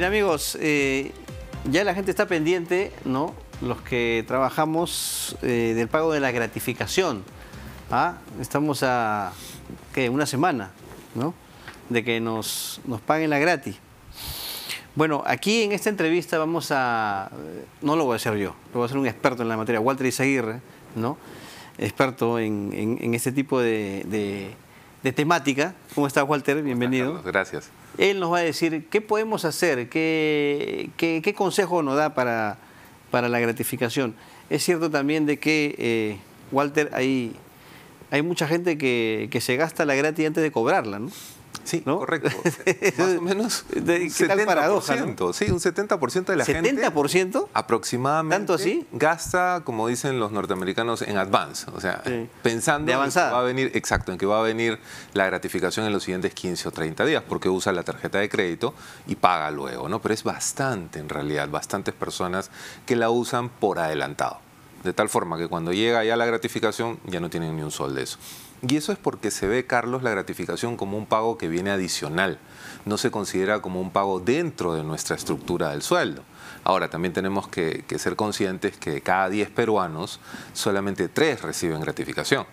Bien amigos, eh, ya la gente está pendiente, ¿no? Los que trabajamos eh, del pago de la gratificación. ¿ah? Estamos a ¿qué? una semana, ¿no? De que nos, nos paguen la gratis. Bueno, aquí en esta entrevista vamos a... Eh, no lo voy a hacer yo, lo voy a hacer un experto en la materia, Walter Izaguirre, ¿no? Experto en, este tipo de, de, de, temática. ¿Cómo está Walter? Bienvenido. Gracias. Él nos va a decir qué podemos hacer, qué, qué, consejo nos da para, para la gratificación. Es cierto también de que, eh, Walter, hay, hay mucha gente que, que se gasta la gratis antes de cobrarla, ¿no? Sí, correcto. Más o menos. ¿Qué 70%, paradoja, Sí, un 70% de la gente. ¿70%? Aproximadamente. ¿Tanto así? Gasta, como dicen los norteamericanos, en advance. O sea, pensando en que va a venir, exacto, en que va a venir la gratificación en los siguientes 15 o 30 días, porque usa la tarjeta de crédito y paga luego, ¿no? Pero es bastante, en realidad, bastantes personas que la usan por adelantado. De tal forma que cuando llega ya la gratificación, ya no tienen ni un sol de eso. Y eso es porque se ve, Carlos, la gratificación como un pago que viene adicional. No se considera como un pago dentro de nuestra estructura del sueldo. Ahora, también tenemos que, ser conscientes que cada 10 peruanos, solamente 3 reciben gratificación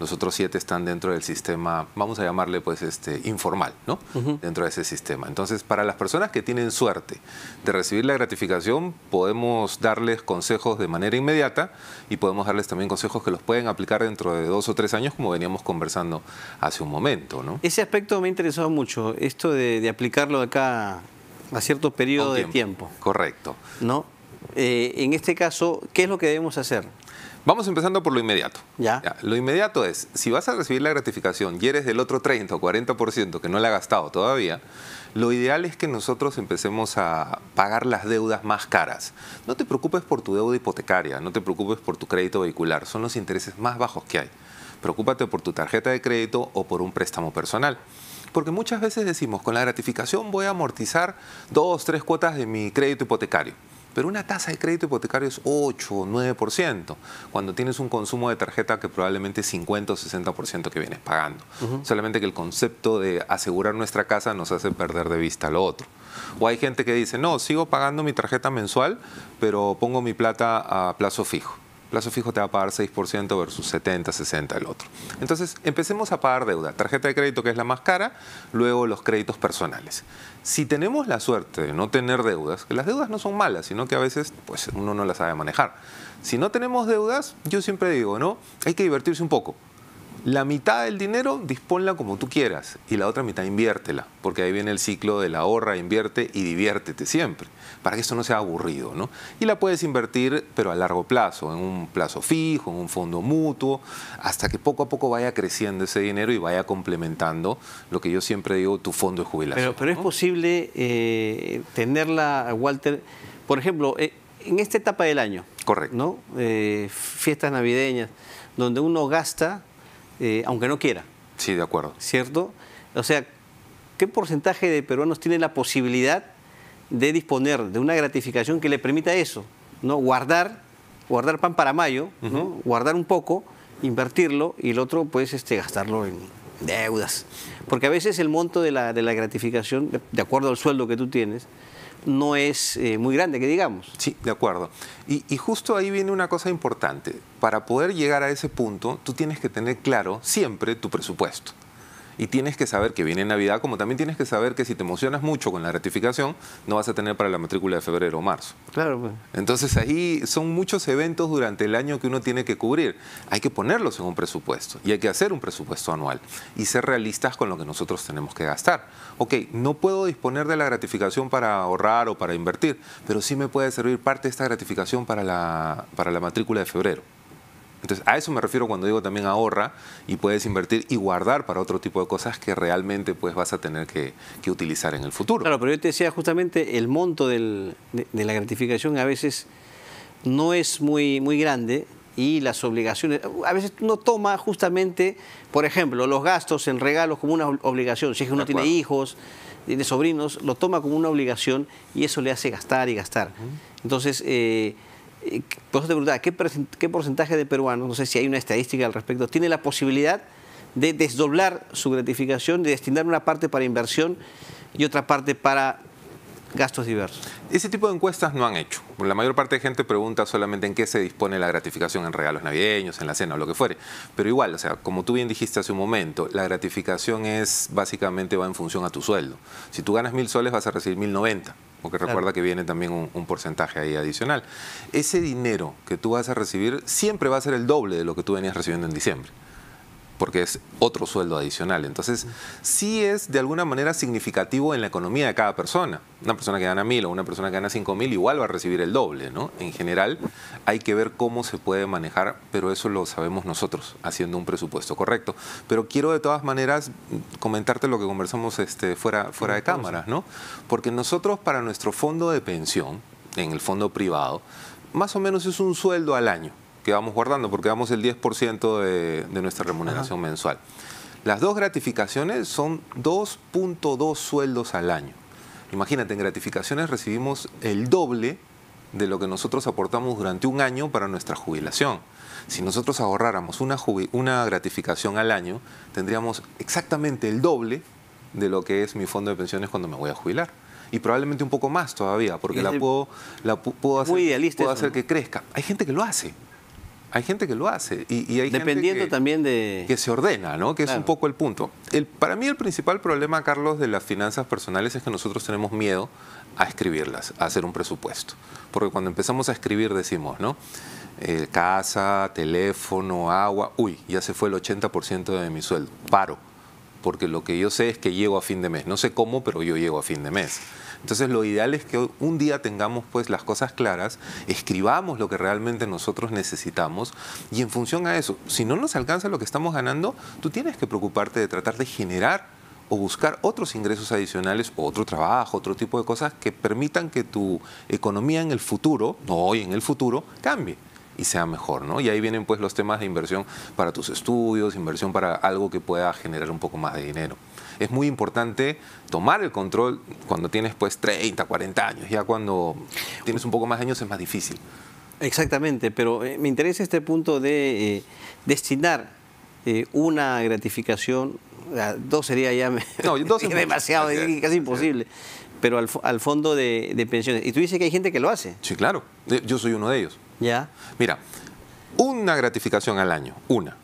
los otros siete están dentro del sistema, vamos a llamarle pues este, informal, ¿no? Dentro de ese sistema. Entonces, para las personas que tienen suerte de recibir la gratificación, podemos darles consejos de manera inmediata y podemos darles también consejos que los pueden aplicar dentro de dos o tres años, como veníamos conversando hace un momento, Ese aspecto me ha interesado mucho, esto de, aplicarlo acá a cierto periodo de tiempo. Correcto. ¿No? Eh, en este caso, ¿qué es lo que debemos hacer? Vamos empezando por lo inmediato. ¿Ya? Lo inmediato es, si vas a recibir la gratificación y eres del otro 30 o 40% que no la ha gastado todavía, lo ideal es que nosotros empecemos a pagar las deudas más caras. No te preocupes por tu deuda hipotecaria, no te preocupes por tu crédito vehicular, son los intereses más bajos que hay. Preocúpate por tu tarjeta de crédito o por un préstamo personal. Porque muchas veces decimos, con la gratificación voy a amortizar dos, tres cuotas de mi crédito hipotecario. Pero una tasa de crédito hipotecario es 8 o 9%, cuando tienes un consumo de tarjeta que probablemente es 50 o 60% que vienes pagando. Solamente que el concepto de asegurar nuestra casa nos hace perder de vista lo otro. O hay gente que dice, no, sigo pagando mi tarjeta mensual, pero pongo mi plata a plazo fijo plazo fijo te va a pagar 6% versus 70, 60 el otro. Entonces, empecemos a pagar deuda. Tarjeta de crédito que es la más cara, luego los créditos personales. Si tenemos la suerte de no tener deudas, que las deudas no son malas, sino que a veces pues, uno no las sabe manejar. Si no tenemos deudas, yo siempre digo, ¿no? Hay que divertirse un poco. La mitad del dinero disponla como tú quieras y la otra mitad inviértela, porque ahí viene el ciclo de la ahorra, invierte y diviértete siempre, para que esto no sea aburrido, ¿no? Y la puedes invertir, pero a largo plazo, en un plazo fijo, en un fondo mutuo, hasta que poco a poco vaya creciendo ese dinero y vaya complementando lo que yo siempre digo, tu fondo de jubilación. Pero, es posible eh, tenerla, Walter, por ejemplo, eh, en esta etapa del año. Correcto. ¿no? Eh, fiestas navideñas, donde uno gasta eh, aunque no quiera. Sí, de acuerdo. ¿Cierto? O sea, ¿qué porcentaje de peruanos tiene la posibilidad de disponer de una gratificación que le permita eso? ¿no? Guardar, guardar pan para mayo, guardar un poco, invertirlo y el otro, pues, este, gastarlo en deudas. Porque a veces el monto de la gratificación, de acuerdo al sueldo que tú tienes, no es eh, muy grande, que digamos. Sí, de acuerdo. Y, y, justo ahí viene una cosa importante. Para poder llegar a ese punto, tú tienes que tener claro siempre tu presupuesto y tienes que saber que viene Navidad, como también tienes que saber que si te emocionas mucho con la gratificación, no vas a tener para la matrícula de febrero o marzo. Claro. Pues. Entonces ahí son muchos eventos durante el año que uno tiene que cubrir. Hay que ponerlos en un presupuesto y hay que hacer un presupuesto anual y ser realistas con lo que nosotros tenemos que gastar. Ok, no puedo disponer de la gratificación para ahorrar o para invertir, pero sí me puede servir parte de esta gratificación para la, para la matrícula de febrero. Entonces, a eso me refiero cuando digo también ahorra y puedes invertir y guardar para otro tipo de cosas que realmente pues, vas a tener que, utilizar en el futuro. Claro, pero yo te decía justamente el monto de, la gratificación a veces no es muy, muy grande y las obligaciones, a veces uno toma justamente, por ejemplo, los gastos en regalos como una obligación, si es que uno tiene hijos, tiene sobrinos, lo toma como una obligación y eso le hace gastar y gastar. Entonces, eh, por eso te preguntaba, ¿qué, ¿qué porcentaje de peruanos, no sé si hay una estadística al respecto, tiene la posibilidad de desdoblar su gratificación, de destinar una parte para inversión y otra parte para gastos diversos. Ese tipo de encuestas no han hecho. La mayor parte de gente pregunta solamente en qué se dispone la gratificación, en regalos navideños, en la cena o lo que fuere. Pero igual, o sea, como tú bien dijiste hace un momento, la gratificación es básicamente va en función a tu sueldo. Si tú ganas mil soles vas a recibir mil noventa porque recuerda que viene también un, un, porcentaje ahí adicional. Ese dinero que tú vas a recibir siempre va a ser el doble de lo que tú venías recibiendo en diciembre porque es otro sueldo adicional. Entonces, sí es de alguna manera significativo en la economía de cada persona. Una persona que gana mil o una persona que gana cinco mil igual va a recibir el doble, ¿no? En general, hay que ver cómo se puede manejar, pero eso lo sabemos nosotros, haciendo un presupuesto correcto. Pero quiero de todas maneras comentarte lo que conversamos este, fuera, fuera de cámaras, ¿no? Porque nosotros para nuestro fondo de pensión, en el fondo privado, más o menos es un sueldo al año que vamos guardando, porque damos el 10% de, nuestra remuneración mensual. Las dos gratificaciones son 2.2 sueldos al año. Imagínate, en gratificaciones recibimos el doble de lo que nosotros aportamos durante un año para nuestra jubilación. Si nosotros ahorráramos una, gratificación al año, tendríamos exactamente el doble de lo que es mi fondo de pensiones cuando me voy a jubilar. Y probablemente un poco más todavía, porque la puedo, la puedo hacer, puedo hacer que crezca. Hay gente que lo hace. Hay gente que lo hace y, y hay Dependiendo gente que, también de... que se ordena, ¿no? que es un poco el punto. para mí el principal problema, Carlos, de las finanzas personales es que nosotros tenemos miedo a escribirlas, a hacer un presupuesto. Porque cuando empezamos a escribir decimos, ¿no? Eh, casa, teléfono, agua, uy, ya se fue el 80% de mi sueldo, paro, porque lo que yo sé es que llego a fin de mes, no sé cómo, pero yo llego a fin de mes. Entonces lo ideal es que un día tengamos pues las cosas claras, escribamos lo que realmente nosotros necesitamos y en función a eso, si no nos alcanza lo que estamos ganando, tú tienes que preocuparte de tratar de generar o buscar otros ingresos adicionales, otro trabajo, otro tipo de cosas que permitan que tu economía en el futuro, no hoy, en el futuro, cambie y sea mejor, ¿no? Y ahí vienen pues los temas de inversión para tus estudios, inversión para algo que pueda generar un poco más de dinero es muy importante tomar el control cuando tienes pues 30, 40 años. Ya cuando tienes un poco más de años es más difícil. Exactamente, pero eh, me interesa este punto de eh, destinar eh, una gratificación, dos sería ya demasiado, casi imposible, pero al, fondo de, de, pensiones. Y tú dices que hay gente que lo hace. Sí, claro, yo soy uno de ellos. Ya. Mira, una gratificación al año, una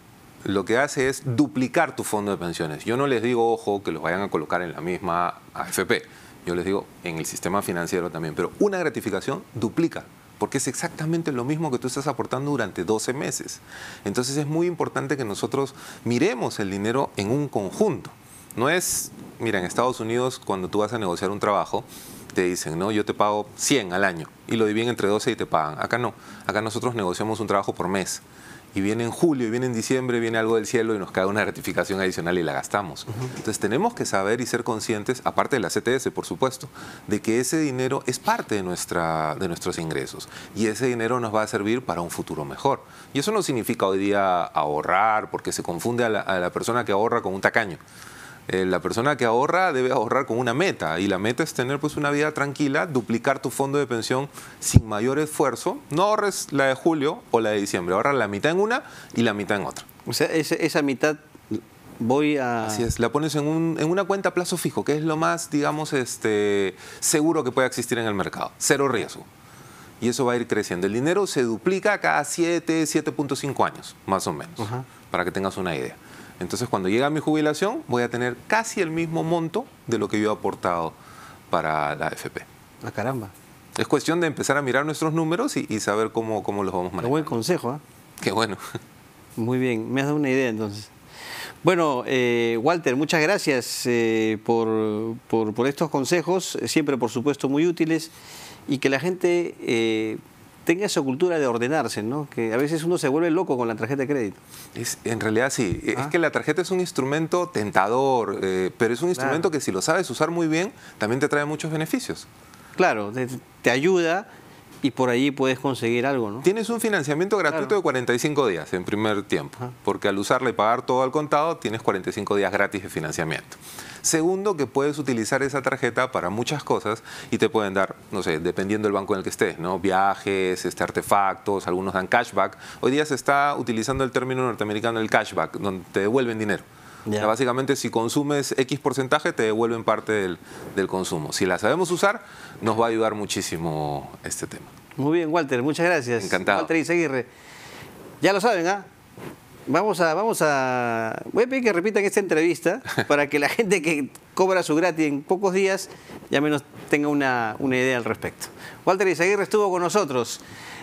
lo que hace es duplicar tu fondo de pensiones. Yo no les digo, ojo, que los vayan a colocar en la misma AFP. Yo les digo, en el sistema financiero también. Pero una gratificación duplica, porque es exactamente lo mismo que tú estás aportando durante 12 meses. Entonces es muy importante que nosotros miremos el dinero en un conjunto. No es, mira, en Estados Unidos cuando tú vas a negociar un trabajo, te dicen, no, yo te pago 100 al año y lo dividen entre 12 y te pagan. Acá no, acá nosotros negociamos un trabajo por mes y viene en julio, y viene en diciembre, viene algo del cielo y nos cae una gratificación adicional y la gastamos. Entonces tenemos que saber y ser conscientes, aparte de la CTS, por supuesto, de que ese dinero es parte de, nuestra, de nuestros ingresos y ese dinero nos va a servir para un futuro mejor. Y eso no significa hoy día ahorrar, porque se confunde a la persona que ahorra con un tacaño. Eh, la persona que ahorra debe ahorrar con una meta y la meta es tener pues una vida tranquila, duplicar tu fondo de pensión sin mayor esfuerzo. No ahorres la de julio o la de diciembre, ahorra la mitad en una y la mitad en otra. O sea, esa, mitad voy a... Así es, la pones en, una cuenta a plazo fijo, que es lo más, digamos, este, seguro que puede existir en el mercado. Cero riesgo. Y eso va a ir creciendo. El dinero se duplica cada 7, 7.5 años, más o menos, para que tengas una idea. Entonces, cuando llega mi jubilación, voy a tener casi el mismo monto de lo que yo he aportado para la AFP. Ah, caramba. Es cuestión de empezar a mirar nuestros números y, saber cómo, cómo los vamos manejando. Qué buen consejo, ¿eh? Qué bueno. Muy bien, me has dado una idea entonces. Bueno, eh, Walter, muchas gracias eh, por, estos consejos, siempre por supuesto muy útiles, y que la gente eh, tenga esa cultura de ordenarse, ¿no? Que a veces uno se vuelve loco con la tarjeta de crédito. Es, en realidad sí. Es ah. que la tarjeta es un instrumento tentador, eh, pero es un instrumento que si lo sabes usar muy bien, también te trae muchos beneficios. Claro, te ayuda y por allí puedes conseguir algo, ¿no? Tienes un financiamiento gratuito de 45 días en primer tiempo, porque al y pagar todo al contado tienes 45 días gratis de financiamiento. Segundo, que puedes utilizar esa tarjeta para muchas cosas y te pueden dar, no sé, dependiendo del banco en el que estés, ¿no? Viajes, este, artefactos, algunos dan cashback. Hoy día se está utilizando el término norteamericano el cashback, donde te devuelven dinero básicamente, si consumes X porcentaje, te devuelven parte del, consumo. Si la sabemos usar, nos va a ayudar muchísimo este tema. Muy bien, Walter, muchas gracias. Encantado. Walter Izaguirre. Ya lo saben, ¿ah? Vamos a, vamos a. Voy a pedir que repitan esta entrevista para que la gente que cobra su gratis en pocos días ya menos tenga una, una idea al respecto. Walter Izaguirre estuvo con nosotros.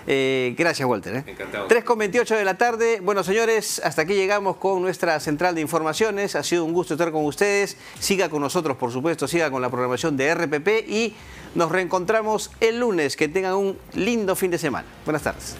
Eh, gracias, Walter. ¿eh? Encantado. 3.28 de la tarde. Bueno, señores, hasta aquí llegamos con nuestra central de informaciones. Ha sido un gusto estar con ustedes. Siga con nosotros, por supuesto, siga con la programación de RPP y nos reencontramos el lunes. Que tengan un lindo fin de semana. Buenas tardes.